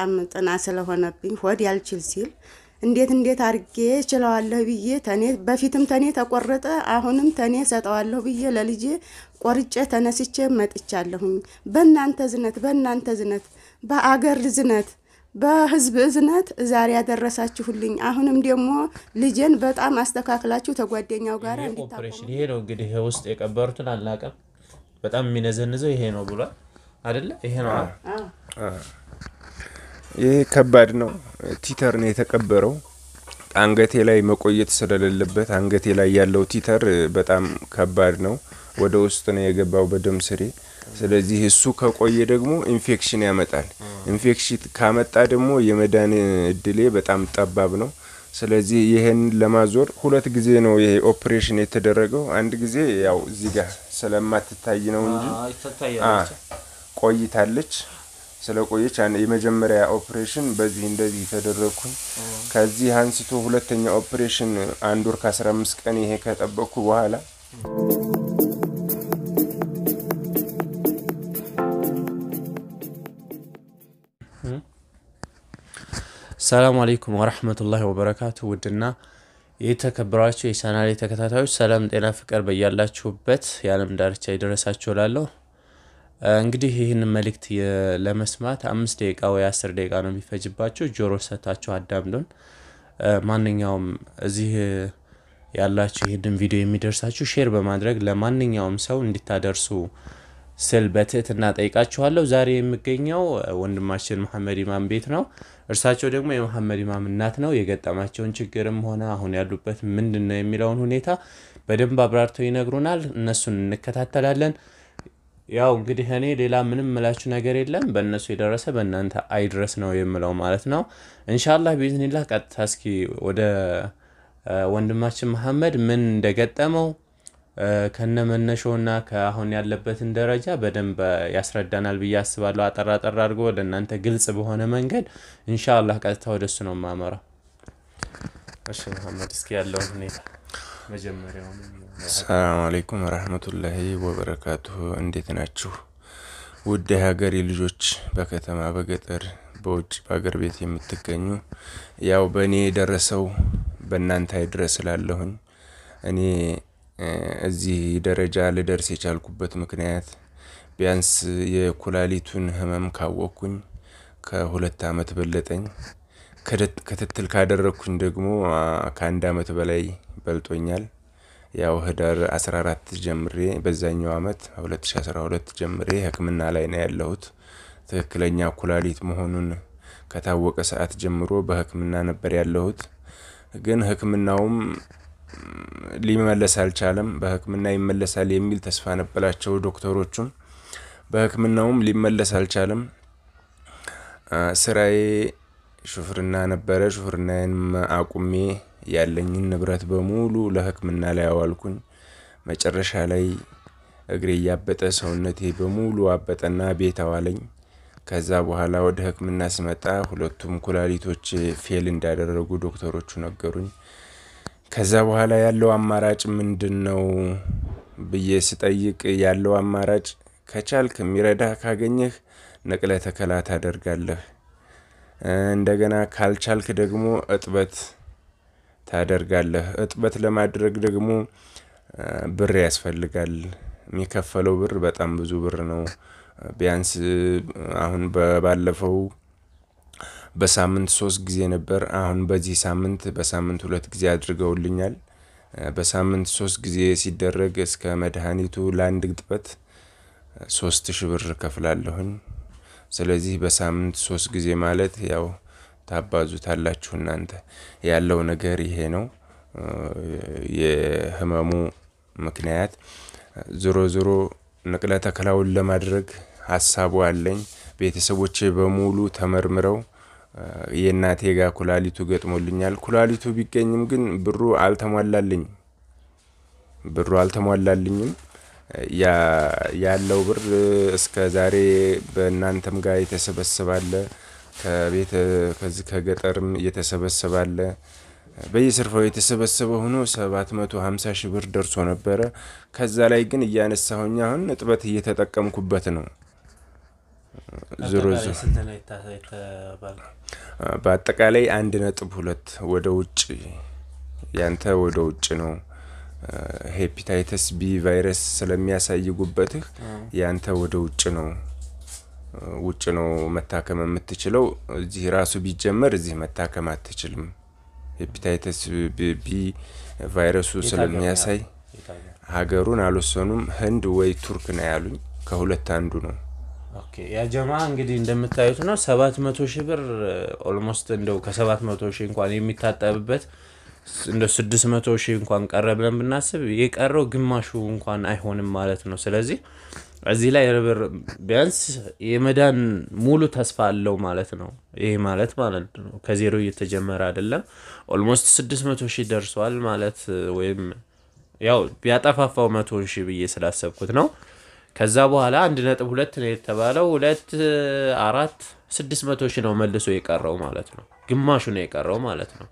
በጣም ጥና ስለሆነብኝ ሆድ ያልችል ሲል እንዴት እንዴት አድርጌ እችለዋለሁ ብዬ ተኔ በፊትም ተኔ ተቆረጠ፣ አሁንም ተኔ ሰጠዋለሁ ብዬ ለልጄ ቆርጬ ተነስቼ መጥቻለሁኝ። በእናንተ ዝነት፣ በእናንተ ዝነት፣ በአገር ዝነት፣ በህዝብ ዝነት ዛሬ ያደረሳችሁልኝ። አሁንም ደግሞ ልጄን በጣም አስተካክላችሁ ተጓደኛው ጋር ኦፕሬሽን ይሄ ነው እንግዲህ ውስጥ የቀበሩትን አላቀም በጣም የሚነዘንዘው ይሄ ነው ብሏል አደለ? ይሄ ነው ይሄ ከባድ ነው። ቲተር ነው የተቀበረው። አንገቴ ላይ መቆየት ስለሌለበት አንገቴ ላይ ያለው ቲተር በጣም ከባድ ነው። ወደ ውስጥ ነው የገባው በደም ስሬ። ስለዚህ እሱ ከቆየ ደግሞ ኢንፌክሽን ያመጣል። ኢንፌክሽን ካመጣ ደግሞ የመዳን እድሌ በጣም ጠባብ ነው። ስለዚህ ይህን ለማዞር ሁለት ጊዜ ነው ይሄ ኦፕሬሽን የተደረገው። አንድ ጊዜ ያው እዚህ ጋር ስለማትታይ ነው እንጂ ቆይታለች። ስለቆየች የመጀመሪያ ኦፕሬሽን በዚህ እንደዚህ ተደረግኩኝ። ከዚህ አንስቶ ሁለተኛ ኦፕሬሽን አንድ ወር ከአስራ አምስት ቀን ይሄ ከጠበቅኩ በኋላ ሰላም አለይኩም ወረህመቱላሂ ወበረካቱ። ውድና የተከበራችሁ የቻናሌ ተከታታዮች ሰላም፣ ጤና፣ ፍቅር በያላችሁበት የዓለም ዳርቻ ይደረሳችሁ እላለሁ። እንግዲህ ይህንን መልእክት ለመስማት አምስት ደቂቃ ወይ አስር ደቂቃ ነው የሚፈጅባቸው። ጆሮ ሰታችሁ አዳምዶን ማንኛውም እዚህ ያላችሁ ይህንን ቪዲዮ የሚደርሳችሁ ሼር በማድረግ ለማንኛውም ሰው እንዲታደርሱ ስል በትህትና ጠይቃችኋለሁ። ዛሬ የሚገኘው ወንድማችን መሐመድ ኢማም ቤት ነው። እርሳቸው ደግሞ የመሐመድ ኢማም እናት ነው። የገጠማቸውን ችግርም ሆነ አሁን ያሉበት ምንድን ነው የሚለውን ሁኔታ በደንብ አብራርተው ይነግሩናል። እነሱን እንከታተላለን። ያው እንግዲህ እኔ ሌላ ምንም ምላችሁ ነገር የለም። በእነሱ የደረሰ በእናንተ አይድረስ ነው የምለው ማለት ነው። እንሻላህ ቢዝኒላ ቀጥታ እስኪ ወደ ወንድማችን መሐመድ ምን እንደገጠመው ከነ ከነመነሾና ከአሁን ያለበትን ደረጃ በደንብ ያስረዳናል ብዬ አስባለሁ። አጠራ ጠራ አድርጎ ወደ እናንተ ግልጽ በሆነ መንገድ እንሻላህ ቀጥታ ወደሱ ነው የማመራው። እሺ መሐመድ እስኪ ያለውን ሁኔታ መጀመሪያው ሰላም አለይኩም ረህመቱላሂ ወበረካቱሁ። እንዴት ናችሁ? ውድ የሀገሬ ልጆች በከተማ በገጠር በውጭ በሀገር ቤት የምትገኙ ያው በእኔ የደረሰው በእናንተ አይድረስ ስላለሁኝ እኔ እዚህ ደረጃ ልደርስ የቻልኩበት ምክንያት ቢያንስ የኩላሊቱን ህመም ካወቅኩኝ ከሁለት አመት በለጠኝ። ክትትል ካደረግኩኝ ደግሞ ከአንድ አመት በላይ በልጦኛል። ያው ህዳር 14 ጀምሬ በዛኛው አመት 2012 ጀምሬ ህክምና ላይ ነው ያለሁት። ትክክለኛ ኩላሊት መሆኑን ከታወቀ ሰዓት ጀምሮ በህክምና ነበር ያለሁት። ግን ህክምናውም ሊመለስ አልቻለም። በህክምና ይመለሳል የሚል ተስፋ ነበራቸው ዶክተሮቹም። በህክምናውም ሊመለስ አልቻለም። ስራዬ ሹፍርና ነበረ። ሹፍርናዬን አቁሜ ያለኝን ንብረት በሙሉ ለሕክምና ላይ አዋልኩኝ። መጨረሻ ላይ እግሬ እያበጠ ሰውነቴ በሙሉ አበጠና ቤት አዋለኝ። ከዛ በኋላ ወደ ሕክምና ስመጣ ሁለቱም ኩላሊቶች ፌል እንዳደረጉ ዶክተሮቹ ነገሩኝ። ከዛ በኋላ ያለው አማራጭ ምንድን ነው ብዬ ስጠይቅ ያለው አማራጭ ከቻልክ የሚረዳ ካገኘህ ነቅለ ተከላ ታደርጋለህ። እንደገና ካልቻልክ ደግሞ እጥበት ታደርጋለህ። እጥበት ለማድረግ ደግሞ ብር ያስፈልጋል የሚከፈለው ብር በጣም ብዙ ብር ነው። ቢያንስ አሁን ባለፈው በሳምንት ሶስት ጊዜ ነበር አሁን በዚህ ሳምንት በሳምንት ሁለት ጊዜ አድርገውልኛል። በሳምንት ሶስት ጊዜ ሲደረግ እስከ መድሃኒቱ ለአንድ እጥበት ሶስት ሺህ ብር እከፍላለሁኝ። ስለዚህ በሳምንት ሶስት ጊዜ ማለት ያው ታባዙታላችሁ። እናንተ ያለው ነገር ይሄ ነው። የህመሙ ምክንያት ዞሮ ዞሮ ንቅለ ተከላውን ለማድረግ ሀሳቡ አለኝ። ቤተሰቦቼ በሙሉ ተመርምረው የእናቴ ጋር ኩላሊቱ ገጥሞልኛል። ኩላሊቱ ቢገኝም ግን ብሩ አልተሟላልኝም። ብሩ አልተሟላልኝም። ያለው ብር እስከ ዛሬ በእናንተም ጋር የተሰበሰባለ ከቤተ ከዚህ ከገጠርም እየተሰበሰበ አለ። በየስርፋው የተሰበሰበ ሆኖ 750 ሺህ ብር ደርሶ ነበረ። ከዛ ላይ ግን እያነሳሁኝ አሁን እጥበት እየተጠቀምኩበት ነው። ዞሮ በአጠቃላይ አንድ ነጥብ ሁለት ወደ ውጭ ያንተ ወደ ውጭ ነው። ሄፒታይተስ ቢ ቫይረስ ስለሚያሳይ ጉበትህ ያንተ ወደ ውጭ ነው። ውጭ ነው መታከም የምትችለው። እዚህ ራሱ ቢጀመር እዚህ መታከም አትችልም። ሄፒታይተስ ቢ ቫይረሱ ስለሚያሳይ ሀገሩን አልወሰኑም። ህንድ ወይ ቱርክ ነው ያሉኝ። ከሁለት አንዱ ነው። ያጀማ እንግዲህ እንደምታዩት ነው። ሰባት መቶ ሺህ ብር ኦልሞስት እንደው ከሰባት መቶ ሺህ እንኳን የሚታጠብበት እንደ ስድስት መቶ ሺህ እንኳን ቀረ ብለን ብናስብ የቀረው ግማሹ እንኳን አይሆንም ማለት ነው። ስለዚህ እዚህ ላይ ቢያንስ የመዳን ሙሉ ተስፋ አለው ማለት ነው። ይህ ማለት ማለት ነው ከዜሮ እየተጀመረ አይደለም። ኦልሞስት ስድስት መቶ ሺህ ደርሷል ማለት ወይም ያው ቢያጠፋፋው መቶ ሺህ ብዬ ስላሰብኩት ነው። ከዛ በኋላ አንድ ነጥብ ሁለት ነው የተባለው ሁለት አራት ስድስት መቶ ሺህ ነው መልሶ የቀረው ማለት ነው። ግማሹ ነው የቀረው ማለት ነው።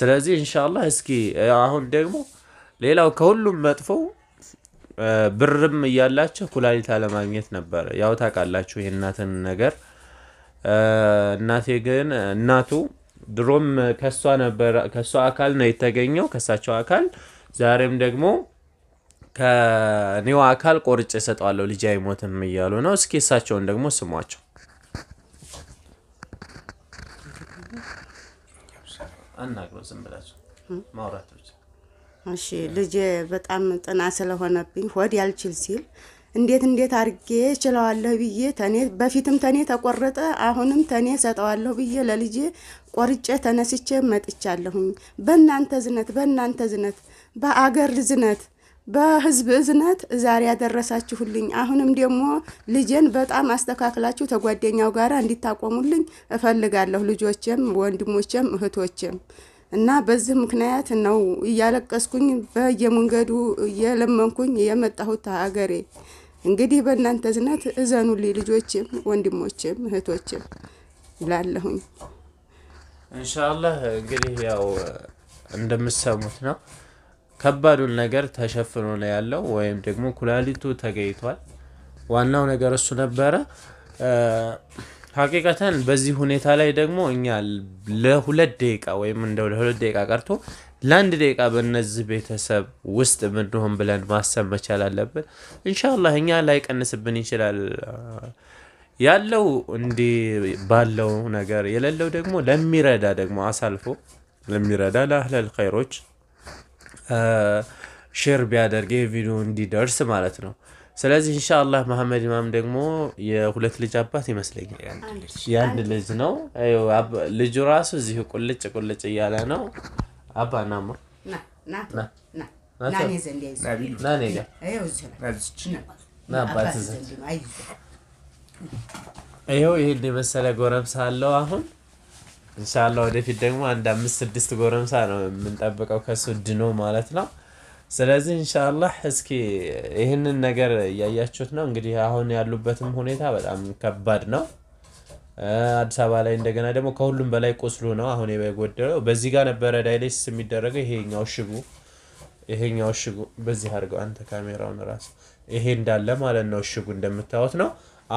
ስለዚህ እንሻላ እስኪ አሁን ደግሞ ሌላው ከሁሉም መጥፎ ብርም እያላቸው ኩላሊት አለማግኘት ነበረ። ያው ታውቃላችሁ የእናትን ነገር። እናቴ ግን እናቱ ድሮም ከሷ ነበረ ከሷ አካል ነው የተገኘው ከሳቸው አካል ዛሬም ደግሞ ከኔዋ አካል ቆርጬ እሰጠዋለሁ ልጅ አይሞትም እያሉ ነው። እስኪ እሳቸውን ደግሞ ስሟቸው። አናግሮ ዝም ብላቸው ማውራት እሺ ልጄ በጣም ጥና ስለሆነብኝ ሆድ ያልችል ሲል እንዴት እንዴት አድርጌ እችለዋለሁ ብዬ ተኔ በፊትም ተኔ ተቆረጠ፣ አሁንም ተኔ ሰጠዋለሁ ብዬ ለልጄ ቆርጬ ተነስቼ መጥቻለሁኝ። በእናንተ ዝነት፣ በእናንተ ዝነት፣ በአገር ዝነት፣ በህዝብ ዝነት ዛሬ ያደረሳችሁልኝ። አሁንም ደግሞ ልጄን በጣም አስተካክላችሁ ተጓደኛው ጋር እንዲታቆሙልኝ እፈልጋለሁ። ልጆችም ወንድሞችም እህቶችም። እና በዚህ ምክንያት ነው እያለቀስኩኝ በየመንገዱ እየለመንኩኝ የመጣሁት ሀገሬ። እንግዲህ በእናንተ ዝነት እዘኑልኝ ልጆችም ወንድሞችም እህቶችም ይላለሁኝ። እንሻላህ እንግዲህ ያው እንደምሰሙት ነው። ከባዱን ነገር ተሸፍኖ ነው ያለው፣ ወይም ደግሞ ኩላሊቱ ተገኝቷል። ዋናው ነገር እሱ ነበረ። ሀቂቀተን በዚህ ሁኔታ ላይ ደግሞ እኛ ለሁለት ደቂቃ ወይም እንደ ለሁለት ደቂቃ ቀርቶ ለአንድ ደቂቃ በነዚህ ቤተሰብ ውስጥ ምንሆን ብለን ማሰብ መቻል አለብን። እንሻላ እኛ ላይቀንስብን ይችላል። ያለው እንዲህ ባለው ነገር የሌለው ደግሞ ለሚረዳ ደግሞ አሳልፎ ለሚረዳ ለአህለል ኸይሮች ሼር ቢያደርግ የቪዲዮ እንዲደርስ ማለት ነው። ስለዚህ ኢንሻአላህ መሐመድ ኢማም ደግሞ የሁለት ልጅ አባት ይመስለኛል። የአንድ ልጅ ነው። ልጁ ራሱ እዚህ ቁልጭ ቁልጭ እያለ ነው። አባ ናማ ይኸው ይህን የመሰለ ጎረምሳ አለው። አሁን ኢንሻአላህ ወደፊት ደግሞ አንድ አምስት ስድስት ጎረምሳ ነው የምንጠብቀው ከሱ ድኖ ማለት ነው። ስለዚህ እንሻላህ እስኪ ይህንን ነገር እያያችሁት ነው እንግዲህ አሁን ያሉበትም ሁኔታ በጣም ከባድ ነው። አዲስ አበባ ላይ እንደገና ደግሞ ከሁሉም በላይ ቁስሉ ነው አሁን የጎደለው። በዚህ ጋር ነበረ ዳይሌስ የሚደረገው ይሄኛው ሽጉ ይሄኛው ሽጉ በዚህ አድርገው አንተ ካሜራውን ራሱ ይሄ እንዳለ ማለት ነው። ሽጉ እንደምታዩት ነው።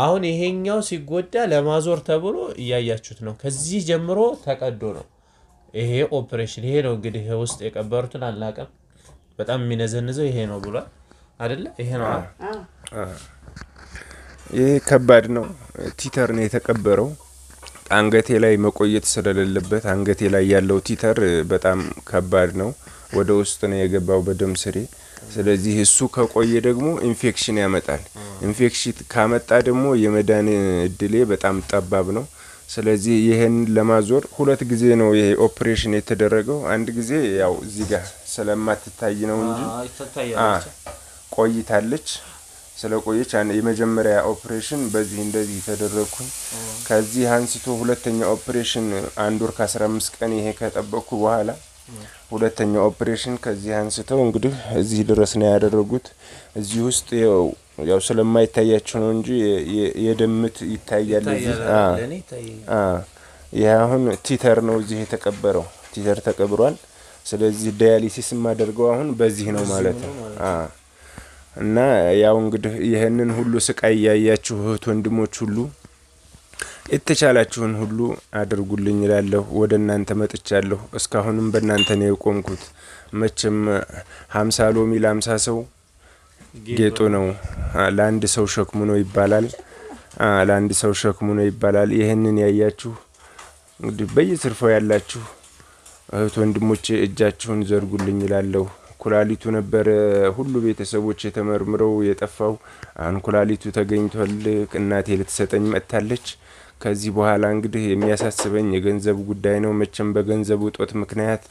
አሁን ይሄኛው ሲጎዳ ለማዞር ተብሎ እያያችሁት ነው። ከዚህ ጀምሮ ተቀዶ ነው ይሄ ኦፕሬሽን። ይሄ ነው እንግዲህ ውስጥ የቀበሩትን አላቅም በጣም የሚነዘንዘው ይሄ ነው ብሏል አደለ? ይሄ ነው ይህ ከባድ ነው። ቲተር ነው የተቀበረው። አንገቴ ላይ መቆየት ስለሌለበት አንገቴ ላይ ያለው ቲተር በጣም ከባድ ነው። ወደ ውስጥ ነው የገባው በደም ስሬ። ስለዚህ እሱ ከቆየ ደግሞ ኢንፌክሽን ያመጣል። ኢንፌክሽን ካመጣ ደግሞ የመዳን እድሌ በጣም ጠባብ ነው። ስለዚህ ይህን ለማዞር ሁለት ጊዜ ነው ይሄ ኦፕሬሽን የተደረገው። አንድ ጊዜ ያው እዚህ ጋር ስለማትታይ ነው እንጂ ቆይታለች። ስለ ቆየች የመጀመሪያ ኦፕሬሽን በዚህ እንደዚህ ተደረግኩኝ። ከዚህ አንስቶ ሁለተኛ ኦፕሬሽን አንድ ወር ከአስራ አምስት ቀን ይሄ ከጠበቅኩ በኋላ ሁለተኛ ኦፕሬሽን ከዚህ አንስተው እንግዲህ እዚህ ድረስ ነው ያደረጉት። እዚህ ውስጥ ያው ስለማይታያቸው ነው እንጂ የደምት ይታያል። ይህ አሁን ቲተር ነው እዚህ የተቀበረው። ቲተር ተቀብሯል። ስለዚህ ዳያሊሲስ የማደርገው አሁን በዚህ ነው ማለት ነው። እና ያው እንግዲህ ይህንን ሁሉ ስቃይ እያያችሁ እህት ወንድሞች ሁሉ የተቻላችሁን ሁሉ አድርጉልኝ እላለሁ። ወደ እናንተ መጥቻለሁ። እስካሁንም በእናንተ ነው የቆምኩት። መቼም ሀምሳ ሎሚ ለሀምሳ ሰው ጌጡ ነው፣ ለአንድ ሰው ሸክሙ ነው ይባላል። ለአንድ ሰው ሸክሙ ነው ይባላል። ይህንን ያያችሁ እንግዲህ በየትርፈው ያላችሁ እህት ወንድሞቼ እጃችሁን ዘርጉልኝ ይላለሁ። ኩላሊቱ ነበረ ሁሉ ቤተሰቦች የተመርምረው የጠፋው። አሁን ኩላሊቱ ተገኝቷል። እናቴ ልትሰጠኝ መጥታለች። ከዚህ በኋላ እንግዲህ የሚያሳስበኝ የገንዘብ ጉዳይ ነው። መቼም በገንዘብ እጦት ምክንያት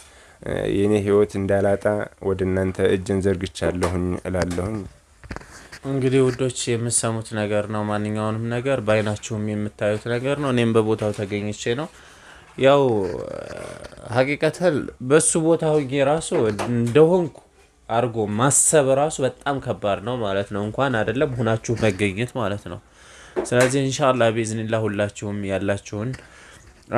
የእኔ ህይወት እንዳላጣ ወደ እናንተ እጅን ዘርግቻለሁኝ እላለሁኝ። እንግዲህ ውዶች የምሰሙት ነገር ነው። ማንኛውንም ነገር በአይናችሁም የምታዩት ነገር ነው። እኔም በቦታው ተገኝቼ ነው ያው ሀቂቀተል በሱ ቦታ ሆኜ ራሱ እንደሆንኩ አድርጎ ማሰብ ራሱ በጣም ከባድ ነው ማለት ነው። እንኳን አይደለም ሁናችሁ መገኘት ማለት ነው። ስለዚህ እንሻላ ቤዝኒላ ሁላችሁም ያላችሁን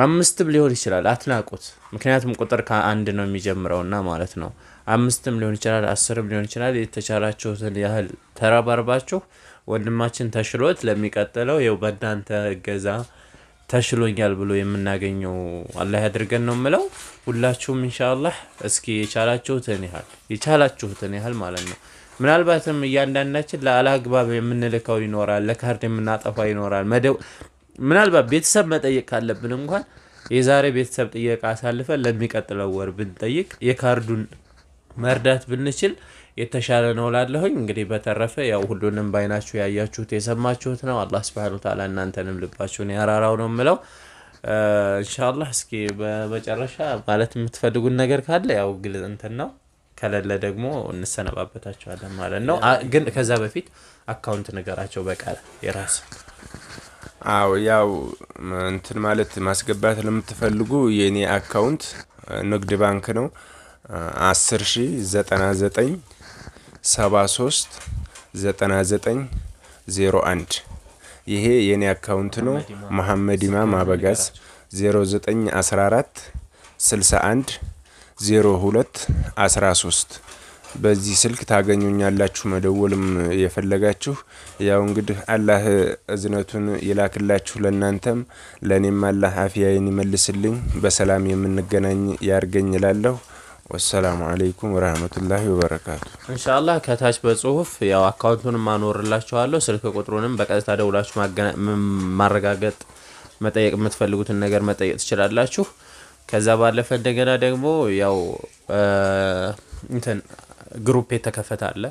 አምስትም ሊሆን ይችላል አትናቁት። ምክንያቱም ቁጥር ከአንድ ነው የሚጀምረውና ማለት ነው። አምስትም ሊሆን ይችላል፣ አስርም ሊሆን ይችላል። የተቻላችሁትን ያህል ተረባርባችሁ ወንድማችን ተሽሎት ለሚቀጥለው ይኸው በእናንተ እገዛ ተሽሎኛል ብሎ የምናገኘው አላህ ያድርገን ነው የምለው። ሁላችሁም እንሻላህ እስኪ የቻላችሁትን ያህል የቻላችሁትን ያህል ማለት ነው። ምናልባትም እያንዳንዳችን ለአላግባብ የምንልከው ይኖራል፣ ለካርድ የምናጠፋ ይኖራል። ምናልባት ቤተሰብ መጠየቅ ካለብን እንኳን የዛሬ ቤተሰብ ጥየቃ አሳልፈን ለሚቀጥለው ወር ብንጠይቅ የካርዱን መርዳት ብንችል የተሻለ ነው ላለሁኝ። እንግዲህ በተረፈ ያው ሁሉንም በአይናችሁ ያያችሁት የሰማችሁት ነው። አላህ ስብሐኑ ተዓላ እናንተንም ልባችሁን ያራራው ነው የምለው። እንሻላህ እስኪ በመጨረሻ ማለት የምትፈልጉን ነገር ካለ ያው ግልጽ እንትን ነው፣ ከሌለ ደግሞ እንሰነባበታቸዋለን ማለት ነው። ግን ከዛ በፊት አካውንት ነገራቸው በቃል የራስ አዎ ያው እንትን ማለት ማስገባት ለምትፈልጉ የእኔ አካውንት ንግድ ባንክ ነው አስር ሺ ዘጠና ዘጠኝ 73 99 01 ይሄ የኔ አካውንት ነው። መሐመድ ኢማም አበጋዝ 0914 61 02 13 በዚህ ስልክ ታገኙኛላችሁ። መደወልም የፈለጋችሁ ያው እንግዲህ አላህ እዝነቱን ይላክላችሁ ለእናንተም ለእኔም አላህ አፍያዬን ይመልስልኝ። በሰላም የምንገናኝ ያርገኝ እላለሁ። ወሰላሙ አለይኩም ወረህመቱላሂ ወበረካቱ። እንሻላህ ከታች በጽሁፍ ያው አካውንቱን ማኖርላችኋለሁ። ስልክ ቁጥሩንም በቀጥታ ደውላችሁ ማረጋገጥ መጠየቅ የምትፈልጉትን ነገር መጠየቅ ትችላላችሁ። ከዛ ባለፈ እንደገና ደግሞ ያው እንትን ግሩፕ የተከፈተ አለ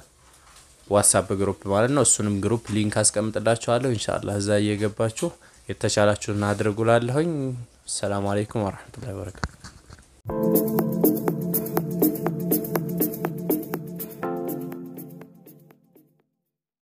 ዋትሳፕ ግሩፕ ማለት ነው። እሱንም ግሩፕ ሊንክ አስቀምጥላችኋለሁ። እንሻላ እዛ እየገባችሁ የተቻላችሁን አድርጉላለሁኝ። ሰላም አለይኩም ወረህመቱላሂ ወበረካቱ።